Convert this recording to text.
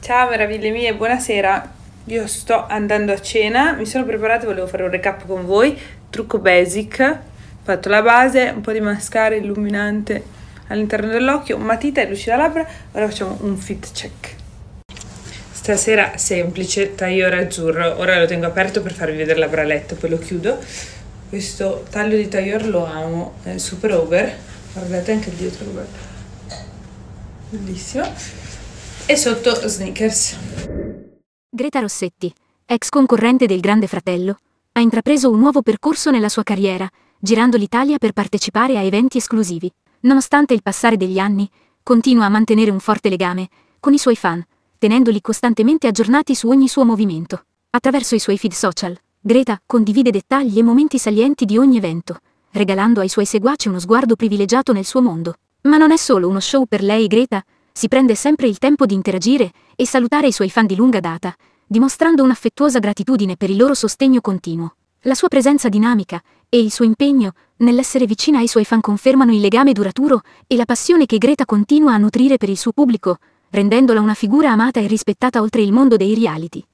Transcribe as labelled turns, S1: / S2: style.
S1: Ciao meraviglie mie, buonasera. Io sto andando a cena, mi sono preparata, volevo fare un recap con voi. Trucco basic, fatto la base, un po' di mascara illuminante all'interno dell'occhio, matita e lucida labbra. Ora facciamo un fit check. Stasera semplice, tagliore azzurro. Ora lo tengo aperto per farvi vedere la braletta, poi lo chiudo. Questo taglio di tagliore lo amo, è super over. Guardate anche dietro, guardate.
S2: Bellissimo e sotto sneakers. Greta Rossetti, ex concorrente del Grande Fratello, ha intrapreso un nuovo percorso nella sua carriera, girando l'Italia per partecipare a eventi esclusivi. Nonostante il passare degli anni, continua a mantenere un forte legame con i suoi fan, tenendoli costantemente aggiornati su ogni suo movimento. Attraverso i suoi feed social, Greta condivide dettagli e momenti salienti di ogni evento, regalando ai suoi seguaci uno sguardo privilegiato nel suo mondo. Ma non è solo uno show per lei Greta, si prende sempre il tempo di interagire e salutare i suoi fan di lunga data, dimostrando un'affettuosa gratitudine per il loro sostegno continuo. La sua presenza dinamica e il suo impegno nell'essere vicina ai suoi fan confermano il legame duraturo e la passione che Greta continua a nutrire per il suo pubblico, rendendola una figura amata e rispettata oltre il mondo dei reality.